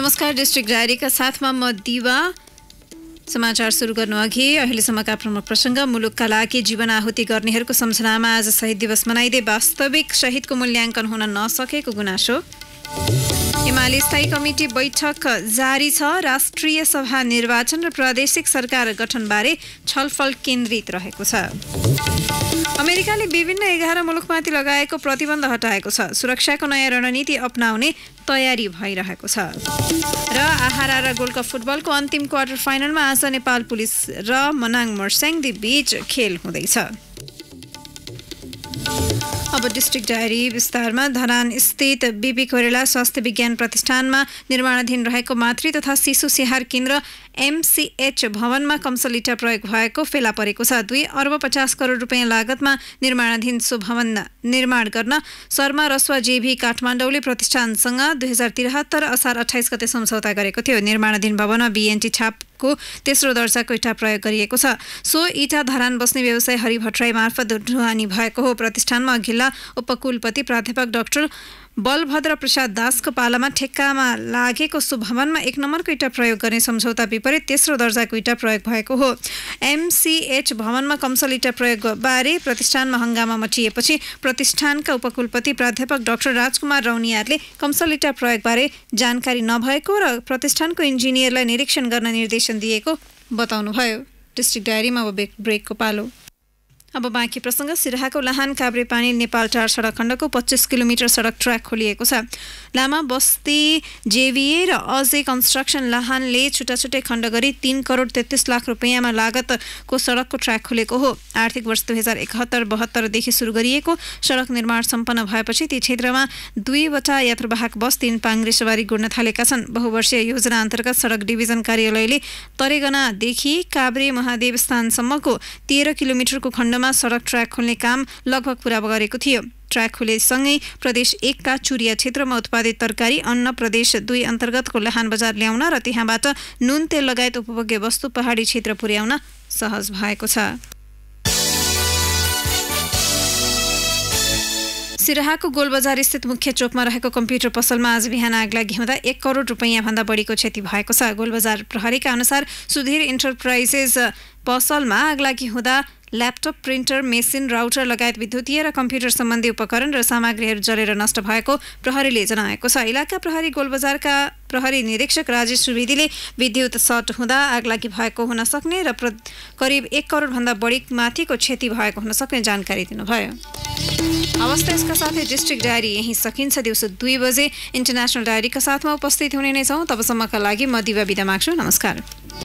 नमस्कार डिस्ट्रिक्ट डायरीका साथमा म दिवा समाचार सुरु गर्नु अघि अहिलेसम्मका प्रमुख प्रसङ्ग मुलुकका लागि जीवन आहुति गर्नेहरूको सम्झनामा आज शहीद दिवस मनाइँदै वास्तविक शहीदको मूल्याङ्कन हुन नसकेको गुनासो हिमाली स्थायी कमिटी बैठक जारी छ राष्ट्रिय सभा निर्वाचन र प्रादेशिक सरकार गठनबारे छलफल केन्द्रित रहेको छ अमेरिकाले विभिन्न एघार मुलुकमाथि लगाएको प्रतिबन्ध हटाएको छ सुरक्षाको नयाँ रणनीति अप्नाउने तयारी भइरहेको छ र आहारा र गोल्ड कप फुटबलको अन्तिम क्वार्टर फाइनलमा आज नेपाल पुलिस र मनाङ मर्स्याङ बीच खेल हुँदैछ अब डिस्ट्रिक्ट डायरी विस्तारमा धरान स्थित बिबी कोरेला स्वास्थ्य विज्ञान प्रतिष्ठानमा निर्माणाधीन रहेको मातृ तथा शिशु स्याहार केन्द्र एमसिएच भवनमा कमसलिटा प्रयोग भएको फेला परेको छ दुई अर्ब पचास करोड रुपियाँ लागतमा निर्माणाधीन सो भवन निर्माण गर्न शर्मा रसुवा जेभी काठमाडौँले प्रतिष्ठानसँग दुई हजार त्रिहत्तर असार अठाइस गते सम्झौता गरेको थियो निर्माणाधीन भवनमा बिएनटी छाप को तेस्रो दर्जाको इटा प्रयोग गरिएको छ सो इटा धरान बस्ने व्यवसाय हरि भट्टराई मार्फत ढुवानी भएको हो प्रतिष्ठानमा अघिल्ला उपकुलपति प्राध्यापक डाक्टर बलभद्र प्रसाद दासको पालामा ठेक्कामा लागेको सुभवनमा एक नम्बरको इटा प्रयोग गर्ने सम्झौता विपरीत तेस्रो दर्जाको इटा प्रयोग भएको हो एमसिएच भवनमा कमसल इटा प्रयोग बारे प्रतिष्ठानमा हङ्गामा मचिएपछि प्रतिष्ठानका उपकुलपति प्राध्यापक डाक्टर राजकुमार रौनियारले कम्सल इटा प्रयोगबारे जानकारी नभएको र प्रतिष्ठानको इन्जिनियरलाई निरीक्षण गर्न निर्देशन दिएको बताउनुभयो डिस्ट्रिक्ट डायरीमा अब ब्रेकको पालो अब बाँकी प्रसङ्ग सिराहाको लाहान काभ्रेपानी नेपाल टार सडक खण्डको पच्चिस किलोमिटर सडक ट्र्याक खोलिएको छ लामा बस्ती जेबिए र अझे कन्स्ट्रक्सन लाहानले छुट्टा छुट्टै खण्ड गरी तिन करोड तेत्तिस लाख रुपियाँमा लागतको सडकको ट्र्याक खोलेको हो आर्थिक वर्ष दुई हजार एकहत्तर बहत्तरदेखि सुरु गरिएको सडक निर्माण सम्पन्न भएपछि ती क्षेत्रमा दुईवटा यात्रुवाहक बस तीन पाङ्रे सवारी गुड्न थालेका छन् बहुवर्षीय योजना अन्तर्गत सडक डिभिजन कार्यालयले तरेगनादेखि काभ्रे महादेव स्थानसम्मको तेह्र किलोमिटरको खण्ड खण्डमा सडक ट्र्याक खोल्ने काम लगभग पूरा गरेको थियो ट्र्याक खुलेसँगै प्रदेश एकका चुरिया क्षेत्रमा उत्पादित तरकारी अन्न प्रदेश दुई अन्तर्गतको लहान बजार ल्याउन र त्यहाँबाट नुन तेल लगायत उपभोग्य वस्तु पहाडी क्षेत्र पुर्याउन सहज भएको छ सिराहाको गोलबजार स्थित मुख्य चोकमा रहेको कम्प्युटर पसलमा आज बिहान आग लागि हुँदा एक करोड रुपियाँभन्दा बढीको क्षति भएको छ गोलबजार प्रहरीका अनुसार सुधीर इन्टरप्राइजेस पसलमा आग लागि हुँदा ल्यापटप प्रिन्टर मेसिन राउटर लगायत विद्युतीय र कम्प्युटर सम्बन्धी उपकरण र सामग्रीहरू जलेर नष्ट भएको प्रहरीले जनाएको छ इलाका प्रहरी गोलबजारका प्रहरी निरीक्षक राजेश सुवेदीले विद्युत सट हुँदा आगलागी भएको हुन सक्ने र करिब एक करोडभन्दा बढी माथिको क्षति भएको हुन सक्ने जानकारी दिनुभयो अवस्था यसका साथै डिस्ट्रिक्ट डायरी यहीँ सकिन्छ दिउँसो दुई बजे इन्टरनेसनल डायरीका साथमा उपस्थित हुने नै छौँ तबसम्मका लागि म दिवा विदा माग्छु नमस्कार